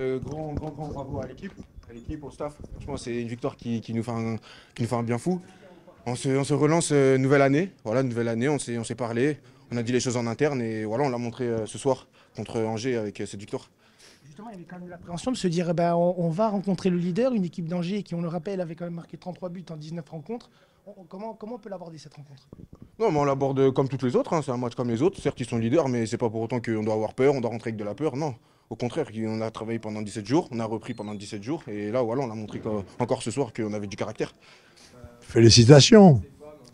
Euh, grand, grand, grand bravo à l'équipe, à l'équipe, au staff. Franchement, c'est une victoire qui, nous fait un, qui nous bien fou. On se, relance euh, nouvelle année. Voilà, nouvelle année, on s'est, on s'est parlé, on a dit les choses en interne et voilà, on l'a montré euh, ce soir contre Angers avec cette victoire. Justement, il y avait quand même l'appréhension de se dire eh ben, on, va rencontrer le leader, une équipe d'Angers qui, on le rappelle, avait quand même marqué 33 buts en 19 rencontres comment, comment on peut l'aborder cette rencontre non, on l'aborde comme toutes les autres. Hein. C'est un match comme les autres. Certes, ils sont leaders, mais c'est pas pour autant qu'on doit avoir peur, on doit rentrer avec de la peur. Non. Au contraire, on a travaillé pendant 17 jours, on a repris pendant 17 jours. Et là, voilà, on a montré encore ce soir qu'on avait du caractère. Félicitations.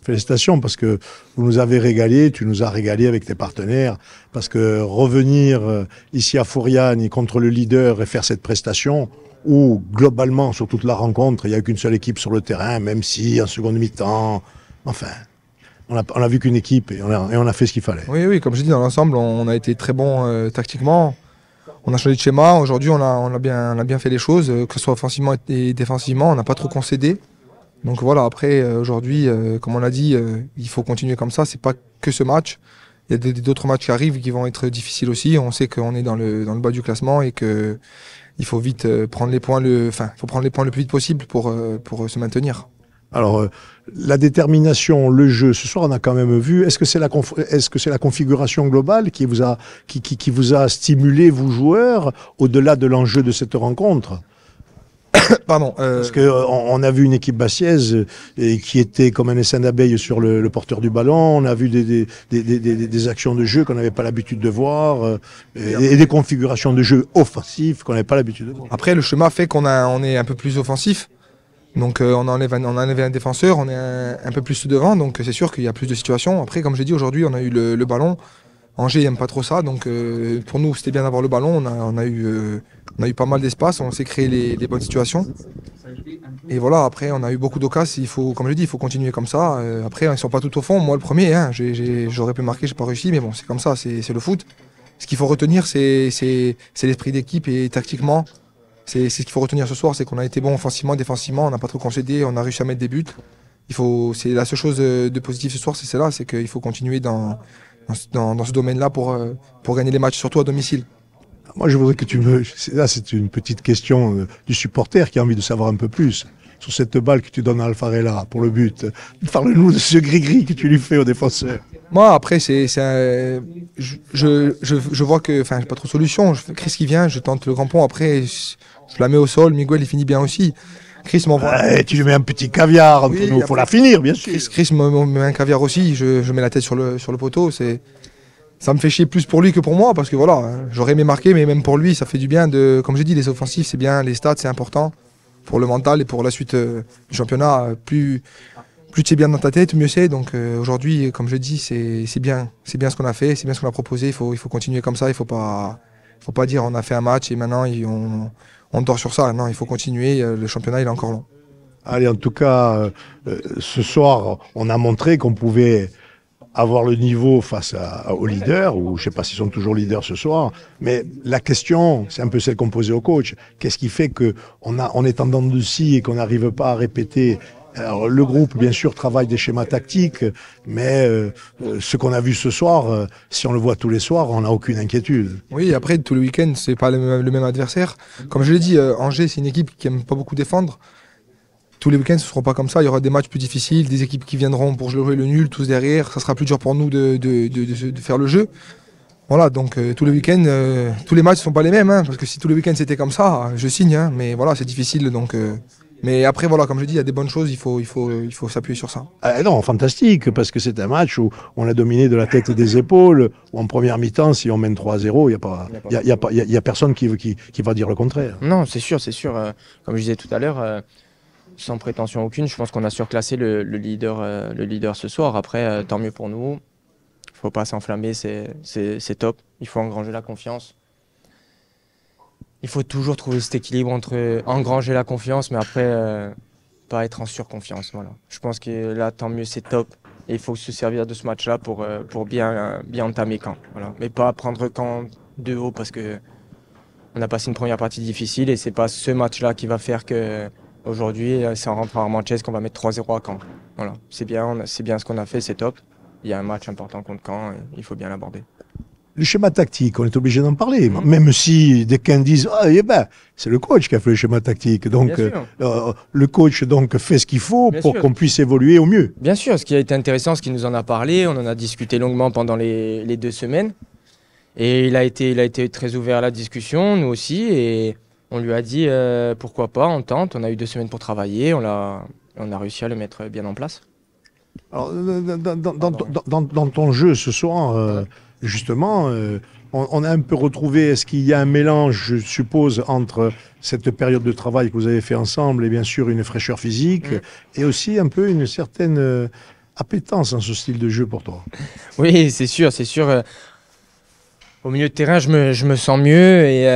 Félicitations parce que vous nous avez régalé, tu nous as régalé avec tes partenaires. Parce que revenir euh, ici à Fouriane contre le leader et faire cette prestation, où globalement sur toute la rencontre, il n'y a qu'une seule équipe sur le terrain, même si en seconde mi-temps, enfin, on a, vu qu'une équipe et on, a, fait ce qu'il fallait. Oui, oui, comme je dis, dans l'ensemble, on, a été très bon euh, tactiquement. On a changé de schéma. Aujourd'hui, on a, bien, fait les choses, euh, que ce soit offensivement et défensivement. On n'a pas trop concédé. Donc voilà, après, euh, aujourd'hui, euh, comme on l'a dit, euh, il faut continuer comme ça. C'est pas que ce match. Il y a d'autres matchs qui arrivent qui vont être difficiles aussi. On sait qu'on est dans le, bas du classement et que il faut vite prendre les points le, enfin, faut prendre les points le plus vite possible pour, pour se maintenir. Alors, la détermination, le jeu, ce soir, on a quand même vu. Est-ce que c'est la, est-ce que la configuration globale qui vous a, qui, qui vous a stimulé, vous joueurs, au-delà de l'enjeu de cette rencontre Pardon. Euh, Parce que euh, on, a vu une équipe bassiaise euh, qui était comme un essaim d'abeilles sur le, porteur du ballon. On a vu des, actions de jeu qu'on n'avait pas l'habitude de voir et, des configurations de jeu offensives qu'on n'avait pas l'habitude de voir. Après, le chemin fait qu'on est un peu plus offensif. Donc on enlève, un, on un défenseur, on est un, peu plus devant. Donc c'est sûr qu'il y a plus de situations. Après, comme j'ai dit aujourd'hui, on a eu le ballon. Angers n'aime pas trop ça, donc euh, pour nous c'était bien d'avoir le ballon, on a, on a, eu, euh, on a eu pas mal d'espace, on s'est créé les, les, bonnes situations. Et voilà, après on a eu beaucoup d'occasions, il faut, comme je dis, il faut continuer comme ça. Euh, après hein, ils ne sont pas tout au fond, moi le premier, hein, j'aurais pu marquer, j'ai pas réussi, mais bon c'est comme ça, c'est le foot. Ce qu'il faut retenir c'est l'esprit d'équipe et tactiquement, c'est ce qu'il faut retenir ce soir, c'est qu'on a été bon offensivement, défensivement, on n'a pas trop concédé, on a réussi à mettre des buts. Il faut, c'est la seule chose de positive ce soir, c'est celle-là, c'est qu'il faut continuer dans, dans, ce domaine-là pour, euh, pour gagner les matchs, surtout à domicile Moi, je voudrais que tu me. Là, c'est une petite question euh, du supporter qui a envie de savoir un peu plus sur cette balle que tu donnes à Alfarella pour le but. Parle-nous de ce gris-gris que tu lui fais au défenseur. Moi, après, c'est, je, je, je, vois que, enfin, j'ai pas trop de solution. Chris qui vient, je tente le grand pont. Après, je la mets au sol. Miguel, il finit bien aussi. Chris m'envoie. Eh, tu lui mets un petit caviar il faut la finir, bien sûr. Chris, Chris me met un caviar aussi. Je, mets la tête sur le, poteau. ça me fait chier plus pour lui que pour moi parce que voilà, j'aurais aimé marquer, mais même pour lui, ça fait du bien de. Comme j'ai dit, les offensives, c'est bien, les stats, c'est important pour le mental et pour la suite euh, du championnat. Euh, plus, tu es bien dans ta tête, mieux c'est. Donc euh, aujourd'hui, comme je dis, c'est bien, c'est bien ce qu'on a fait, c'est bien ce qu'on a proposé. Il faut, continuer comme ça. Il ne faut pas dire on a fait un match et maintenant ils on on dort sur ça. Non, il faut continuer. Euh, le championnat, il est encore long. Allez, en tout cas, euh, euh, ce soir, on a montré qu'on pouvait avoir le niveau face aux leaders, ou je ne sais pas s'ils sont toujours leaders ce soir, mais la question, c'est un peu celle qu'on posait au coach. Qu'est-ce qui fait qu'on est en dents de scie et qu'on n'arrive pas à répéter le groupe, bien sûr, travaille des schémas tactiques, mais euh, euh, ce qu'on a vu ce soir, euh, si on le voit tous les soirs, on n'a aucune inquiétude. Oui, après, tout les week-ends, c'est pas le même, adversaire. Comme je l'ai dit, Angers, c'est une équipe qui n'aime pas beaucoup défendre. Tous les week-ends, ce ne seront pas comme ça. Il y aura des matchs plus difficiles, des équipes qui viendront pour jouer le nul, tous derrière. Ça sera plus dur pour nous de, faire le jeu. Voilà, donc tous les week-ends, tous les matchs ne sont pas les mêmes, hein, parce que si tous les week-ends c'était comme ça, je signe, hein, mais voilà, c'est difficile, donc mais après, voilà, comme je dis, il y a des bonnes choses, il faut, il faut, il faut s'appuyer sur ça. Ah, non, fantastique, parce que c'est un match où on a dominé de la tête et des épaules, en première mi-temps, si on mène 3-0, il n'y a, pas, y personne qui, qui, va dire le contraire. Non, c'est sûr, c'est sûr. Euh, comme je disais tout à l'heure, euh, sans prétention aucune, je pense qu'on a surclassé le, leader, euh, le leader ce soir. Après, tant mieux pour nous. Il ne faut pas s'enflammer, c'est top. Il faut engranger la confiance il faut toujours trouver cet équilibre entre euh, engranger la confiance, mais après, euh, pas être en surconfiance. Voilà. Je pense que là, tant mieux, c'est top. Et il faut se servir de ce match-là pour, euh, pour bien, bien entamer Caen. Voilà. Mais pas prendre Caen de haut parce que on a passé une première partie difficile et c'est pas ce match-là qui va faire que aujourd'hui, c'est en à Manchester qu'on va mettre 3-0 à Caen. Voilà. C'est bien, c'est bien ce qu'on a fait, c'est top. Il y a un match important contre Caen, il faut bien l'aborder le schéma tactique, on est obligé d'en parler, même si des' disent ah, eh ben, c'est le coach qui a fait le schéma tactique. Donc, euh, euh, le coach donc fait ce qu'il faut pour qu'on puisse évoluer au mieux. Bien sûr, ce qui a été intéressant, ce qu'il nous en a parlé, on en a discuté longuement pendant les, deux semaines. Et il a, été, il a été très ouvert à la discussion, nous aussi. Et on lui a dit euh, pourquoi pas, on tente. On a eu deux semaines pour travailler, on a, on a réussi à le mettre bien en place. Alors, dans, ton jeu ce soir, justement, euh, on, a un peu retrouvé, est-ce qu'il y a un mélange, je suppose, entre cette période de travail que vous avez fait ensemble et bien sûr une fraîcheur physique mm. et aussi un peu une certaine euh, appétence dans ce style de jeu pour toi Oui, c'est sûr, c'est sûr. Euh, au milieu de terrain, je me, je me sens mieux et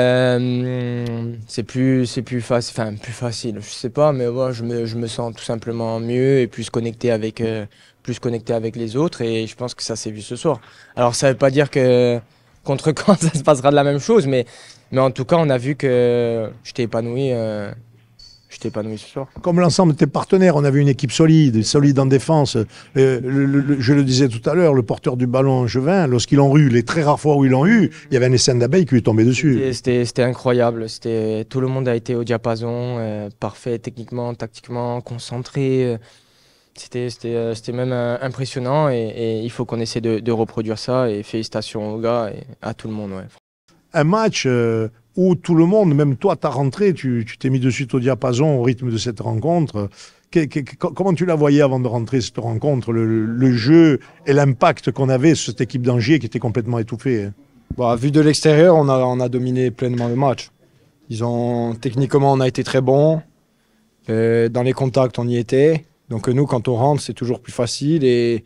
c'est plus, plus facile, enfin plus facile, je sais pas, mais moi, je, je me sens tout simplement mieux et plus connecté avec plus connecté avec les autres et je pense que ça s'est vu ce soir. Alors ça ne veut pas dire que contre quand ça se passera de la même chose, mais, mais en tout cas on a vu que je t'ai épanoui. Euh, épanoui ce soir. Comme l'ensemble de tes partenaires, on avait une équipe solide, solide en défense. Euh, je le disais tout à l'heure, le porteur du ballon, Jevin, lorsqu'il en eu, les très rares fois où ils en eu, il y avait un essai d'abeille qui lui tombé dessus. C'était incroyable. Tout le monde a été au diapason, euh, parfait techniquement, tactiquement, concentré. Euh, c'était même euh, impressionnant et, il faut qu'on essaie de, reproduire ça. Et félicitations aux gars et à tout le monde. Ouais. Un match euh, où tout le monde, même toi, t'as rentré, tu t'es mis de suite au diapason au rythme de cette rencontre. comment tu la voyais avant de rentrer cette rencontre, le, jeu et l'impact qu'on avait sur cette équipe d'Angers qui était complètement étouffée hein bah, Vu de l'extérieur, on a, on a dominé pleinement le match. Ils ont, techniquement, on a été très bons. dans les contacts, on y était. Donc nous, quand on rentre, c'est toujours plus facile et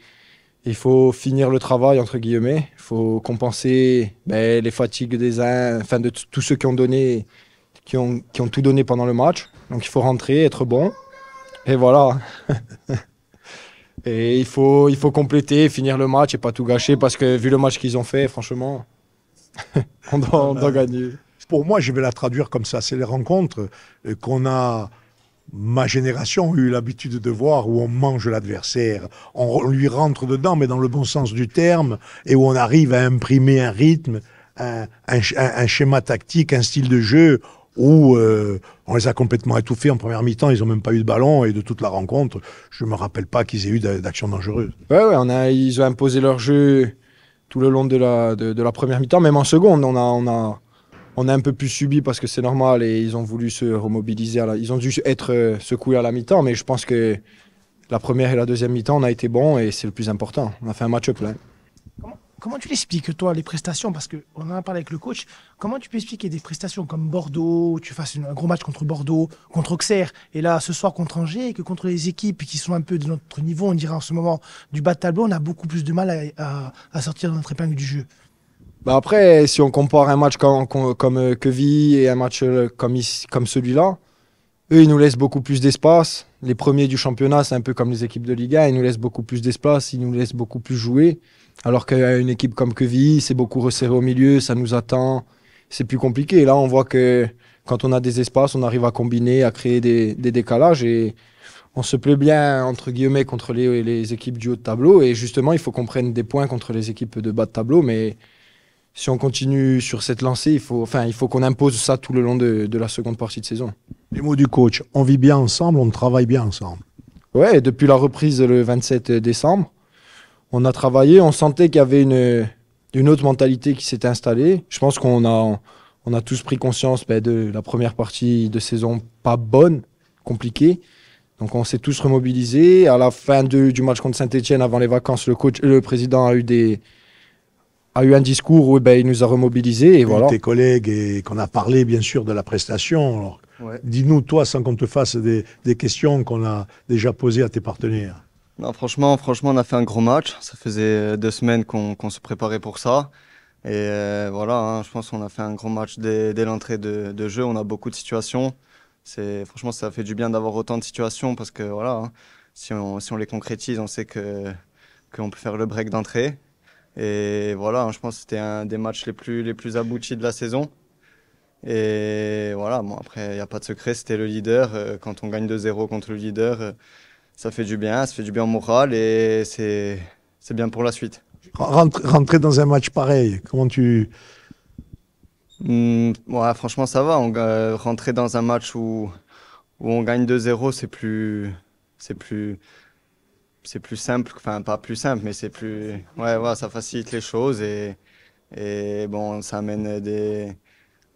il faut finir le travail, entre guillemets. Il faut compenser ben, les fatigues des uns, enfin de tous ceux qui ont donné, qui ont, qui ont tout donné pendant le match. Donc il faut rentrer, être bon. Et voilà. et il faut, il faut compléter, finir le match et pas tout gâcher parce que vu le match qu'ils ont fait, franchement, on doit ah, ben, gagner. Pour moi, je vais la traduire comme ça. C'est les rencontres euh, qu'on a ma génération a eu l'habitude de voir où on mange l'adversaire, on, lui rentre dedans, mais dans le bon sens du terme, et où on arrive à imprimer un rythme, un, schéma tactique, un style de jeu où euh, on les a complètement étouffés en première mi-temps, ils n'ont même pas eu de ballon et de toute la rencontre, je ne me rappelle pas qu'ils aient eu d'action dangereuse. Oui, on a, ils ont imposé leur jeu tout le long de la, la première mi-temps, même en seconde, on on a, on a un peu plus subi parce que c'est normal et ils ont voulu se remobiliser. Ils ont dû être euh, secoués à la mi-temps, mais je pense que la première et la deuxième mi-temps, on a été bons et c'est le plus important. On a fait un match plein. Comment, comment tu l'expliques, toi, les prestations Parce qu'on en a parlé avec le coach. Comment tu peux expliquer des prestations comme Bordeaux, tu fasses un gros match contre Bordeaux, contre Auxerre, et là, ce soir, contre Angers, et que contre les équipes qui sont un peu de notre niveau, on dirait en ce moment, du bas de tableau, on a beaucoup plus de mal à sortir de notre épingle du jeu bah, après, si on compare un match comme, comme, comme euh, et un match euh, comme, comme celui-là, eux, ils nous laissent beaucoup plus d'espace. Les premiers du championnat, c'est un peu comme les équipes de Liga, ils nous laissent beaucoup plus d'espace, ils nous laissent beaucoup plus jouer. Alors qu'une équipe comme Quevilly, c'est beaucoup resserré au milieu, ça nous attend, c'est plus compliqué. là, on voit que quand on a des espaces, on arrive à combiner, à créer des, des décalages et on se plaît bien, entre guillemets, contre les, les équipes du haut de tableau. Et justement, il faut qu'on prenne des points contre les équipes de bas de tableau, mais si on continue sur cette lancée, il faut, enfin, il faut qu'on impose ça tout le long de, la seconde partie de saison. Les mots du coach, on vit bien ensemble, on travaille bien ensemble. Ouais, depuis la reprise le 27 décembre, on a travaillé, on sentait qu'il y avait une, une autre mentalité qui s'est installée. Je pense qu'on a, on a tous pris conscience ben, de la première partie de saison pas bonne, compliquée. Donc on s'est tous remobilisés. À la fin du match contre Saint-Etienne, avant les vacances, le, coach, le président a eu des, a eu un discours où eh ben, il nous a remobilisés. Et voilà. Tes collègues et qu'on a parlé bien sûr de la prestation. Dis-nous toi sans qu'on te fasse des, questions qu'on a déjà posées à tes partenaires. Non, franchement, franchement, on a fait un gros match. Ça faisait deux semaines qu'on se préparait pour ça. Et euh, voilà, hein, je pense qu'on a fait un gros match dès, l'entrée de, jeu. On a beaucoup de situations. Franchement, ça fait du bien d'avoir autant de situations parce que voilà, hein, si, on, si on les concrétise, on sait que qu'on peut faire le break d'entrée. Et voilà, hein, je pense que c'était un des matchs les plus, les plus aboutis de la saison. Et voilà, bon, après, il n'y a pas de secret, c'était le leader. Euh, quand on gagne 2-0 contre le leader, euh, ça fait du bien, ça fait du bien au moral et c'est, c'est bien pour la suite. rentrer dans un match pareil, comment tu. Hmm, ouais, franchement, ça va. On, rentrer dans un match où, où on gagne 2-0, c'est plus. C'est plus c'est plus simple, enfin pas plus simple, mais c'est plus, ouais, voilà, ça facilite les choses et, et bon, ça amène des,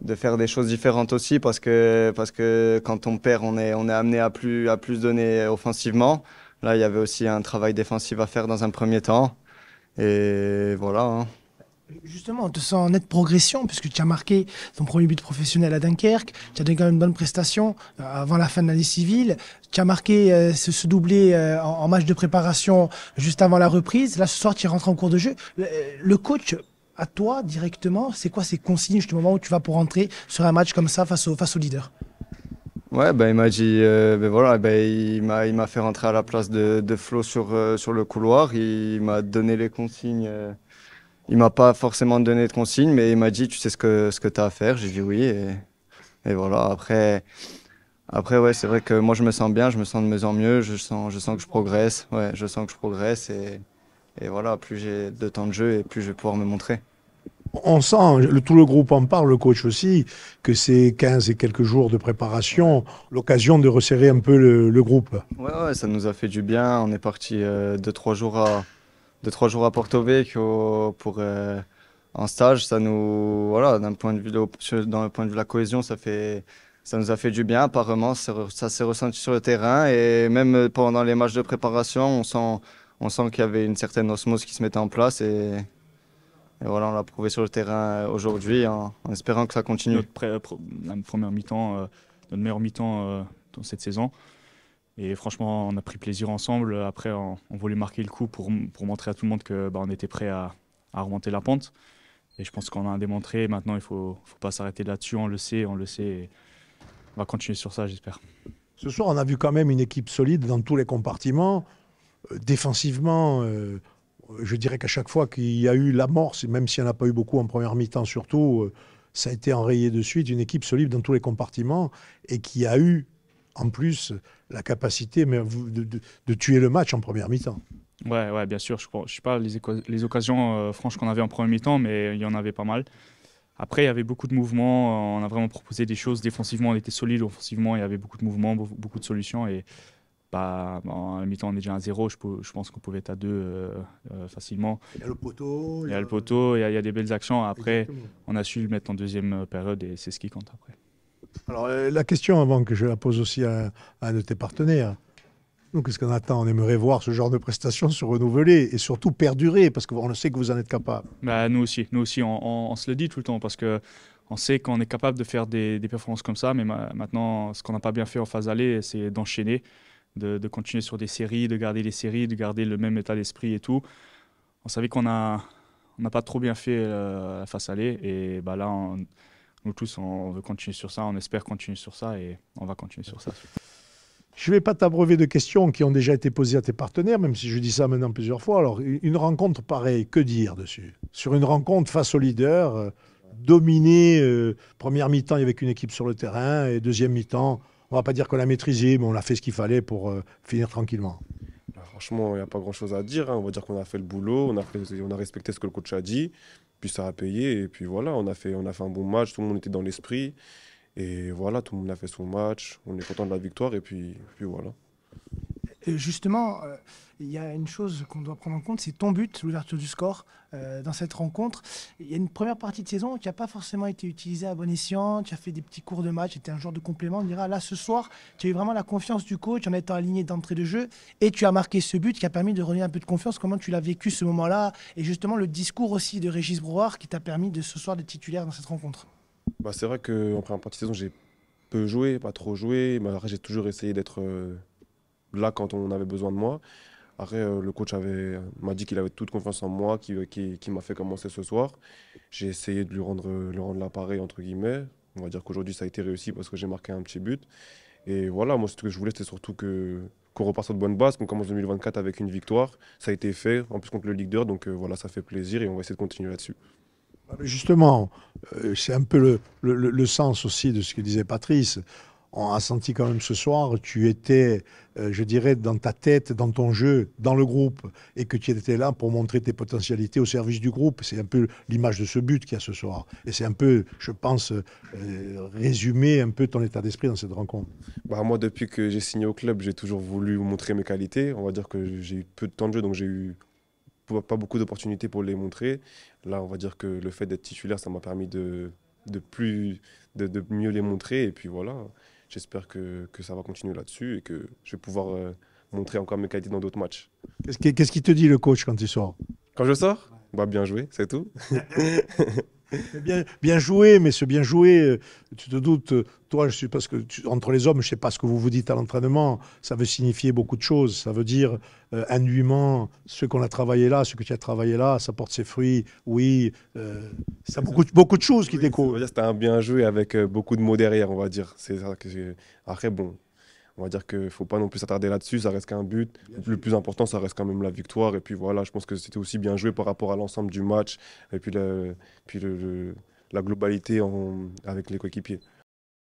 de faire des choses différentes aussi parce que, parce que quand on perd, on est, on est amené à plus, à plus donner offensivement. Là, il y avait aussi un travail défensif à faire dans un premier temps et voilà. Hein. Justement, on te sent en nette progression, puisque tu as marqué ton premier but professionnel à Dunkerque, tu as donné quand même une bonne prestation euh, avant la fin de l'année civile, tu as marqué euh, ce, doublé euh, en, match de préparation juste avant la reprise, là ce soir tu rentres en cours de jeu. Le, coach, à toi directement, c'est quoi ses consignes justement moment où tu vas pour rentrer sur un match comme ça face au, leader Ouais, ben, il m'a dit, ben, voilà, ben, il m'a, il m'a fait rentrer à la place de, Flo sur, sur le couloir, il m'a donné les consignes il m'a pas forcément donné de consigne, mais il m'a dit tu sais ce que ce que as à faire. J'ai dit oui et, et, voilà. Après après ouais c'est vrai que moi je me sens bien, je me sens de mieux en mieux, je sens je sens que je progresse, ouais je sens que je progresse et, et voilà plus j'ai de temps de jeu et plus je vais pouvoir me montrer. On sent, le, tout le groupe en parle, le coach aussi, que ces 15 et quelques jours de préparation, l'occasion de resserrer un peu le, groupe. Ouais, ça nous a fait du bien. On est parti euh, de 3 jours à, de trois jours à Porto Vecchio pour en euh, stage, ça nous, voilà, d'un point de vue, dans le point de vue de la cohésion, ça fait, ça nous a fait du bien. Apparemment, ça s'est ressenti sur le terrain et même pendant les matchs de préparation, on sent, on sent qu'il y avait une certaine osmose qui se mettait en place et, voilà, on l'a prouvé sur le terrain euh, aujourd'hui en, espérant que ça continue. Notre euh, première mi-temps, notre meilleur mi-temps dans cette saison. Et franchement, on a pris plaisir ensemble. Après, on, voulait marquer le coup pour, montrer à tout le monde que bah, était prêt à, remonter la pente. Et je pense qu'on a démontré. Maintenant, il ne faut, faut, pas s'arrêter là-dessus. On le sait, on le sait. on va continuer sur ça, j'espère. Ce soir, on a vu quand même une équipe solide dans tous les compartiments. Euh, défensivement, euh, je dirais qu'à chaque fois qu'il y a eu l'amorce, même s'il n'y en a pas eu beaucoup en première mi-temps surtout, euh, ça a été enrayé de suite. Une équipe solide dans tous les compartiments et qui a eu en plus la capacité de, tuer le match en première mi-temps. Ouais, ouais, bien sûr. Je ne sais pas les, occasions euh, franches qu'on avait en première mi-temps, mais il y en avait pas mal. Après, il y avait beaucoup de mouvements. Euh, on a vraiment proposé des choses. Défensivement, on était solide. Offensivement, il y avait beaucoup de mouvements, beaucoup de solutions. Et bah, en mi-temps, on est déjà à zéro. Je, pense qu'on pouvait être à deux euh, facilement. Il y a le poteau. Il y a poteau. des belles actions. Après, on a su le mettre en deuxième période et c'est ce qui compte après. Alors, euh, la question, avant que je la pose aussi à, un de tes partenaires, nous, qu'est-ce qu'on attend On aimerait voir ce genre de prestations se renouveler et surtout perdurer, parce qu'on le sait que vous en êtes capable. Bah, nous aussi, nous aussi, on, se le dit tout le temps, parce que on sait qu'on est capable de faire des, performances comme ça, mais maintenant, ce qu'on n'a pas bien fait en phase aller, c'est d'enchaîner, de, continuer sur des séries, de garder les séries, de garder le même état d'esprit et tout. On savait qu'on n'a pas trop bien fait euh, la face aller, et bah, là, on, nous tous, on veut continuer sur ça, on espère continuer sur ça et on va continuer sur ça. Je ne vais pas t'abreuver de questions qui ont déjà été posées à tes partenaires, même si je dis ça maintenant plusieurs fois. Alors, une rencontre pareille, que dire dessus Sur une rencontre face au leader, euh, dominé, euh, première mi-temps, il y avait une équipe sur le terrain, et deuxième mi-temps, on va pas dire qu'on l'a maîtrisé, mais on a fait ce qu'il fallait pour euh, finir tranquillement. Bah, franchement, il n'y a pas grand-chose à dire. Hein. On va dire qu'on a fait le boulot, on a, on a respecté ce que le coach a dit. Puis ça a payé. Et puis voilà, on a fait, on a fait un bon match. Tout le monde était dans l'esprit. Et voilà, tout le monde a fait son match. On est content de la victoire. Et puis, puis voilà justement, euh, il y a une chose qu'on doit prendre en compte, c'est ton but, l'ouverture du score euh, dans cette rencontre. Il y a une première partie de saison qui n'a pas forcément été utilisée à bon escient. Tu as fait des petits cours de match, tu un genre de complément. On dira là ce soir, tu as eu vraiment la confiance du coach en étant aligné d'entrée de jeu et tu as marqué ce but qui a permis de renouer un peu de confiance. Comment tu l'as vécu ce moment-là et justement le discours aussi de Régis Brouard qui t'a permis de ce soir d'être titulaire dans cette rencontre bah, C'est vrai qu'en première partie de saison, j'ai peu joué, pas trop joué. Mais j'ai toujours essayé d'être. Euh, là quand on avait besoin de moi. Après, euh, le coach m'a dit qu'il avait toute confiance en moi, qu'il m'a fait commencer ce soir. J'ai essayé de lui rendre, rendre l'appareil, entre guillemets. On va dire qu'aujourd'hui, ça a été réussi parce que j'ai marqué un petit but. Et voilà, moi, ce que je voulais, c'était surtout que qu'on reparte sur de bonnes bases, qu'on commence 2024 avec une victoire. Ça a été fait, en plus contre le leader, donc euh, voilà, ça fait plaisir et on va essayer de continuer là-dessus. Ah, justement, euh, c'est un peu le, le, sens aussi de ce que disait Patrice on a senti quand même ce soir, tu étais, euh, je dirais, dans ta tête, dans ton jeu, dans le groupe, et que tu étais là pour montrer tes potentialités au service du groupe. C'est un peu l'image de ce but qu'il y a ce soir. Et c'est un peu, je pense, euh, résumer un peu ton état d'esprit dans cette rencontre. Bah, moi, depuis que j'ai signé au club, j'ai toujours voulu montrer mes qualités. On va dire que j'ai eu peu de temps de jeu, donc j'ai eu pas beaucoup d'opportunités pour les montrer. Là, on va dire que le fait d'être titulaire, ça m'a permis de, de, plus, de, de mieux les montrer. Et puis voilà j'espère que, ça va continuer là-dessus et que je vais pouvoir euh, montrer encore mes qualités dans d'autres matchs. Qu'est-ce qu'il te dit le coach quand tu sors Quand je sors bah, Bien joué, c'est tout. Bien, joué, mais ce bien joué, tu te doutes, toi, je suis parce que entre les hommes, je ne sais pas ce que vous vous dites à l'entraînement. Ça veut signifier beaucoup de choses. Ça veut dire euh, ce qu'on a travaillé là, ce que tu as travaillé là, ça porte ses fruits. Oui, euh, ça beaucoup, beaucoup de choses qui oui, découlent. un bien joué avec euh, beaucoup de mots derrière, on va dire. C'est ça que après bon, on va dire qu'il ne faut pas non plus s'attarder là-dessus, ça reste qu'un but. le plus important, ça reste quand même la victoire. Et puis voilà, je pense que c'était aussi bien joué par rapport à l'ensemble du match et puis, la, globalité avec les coéquipiers.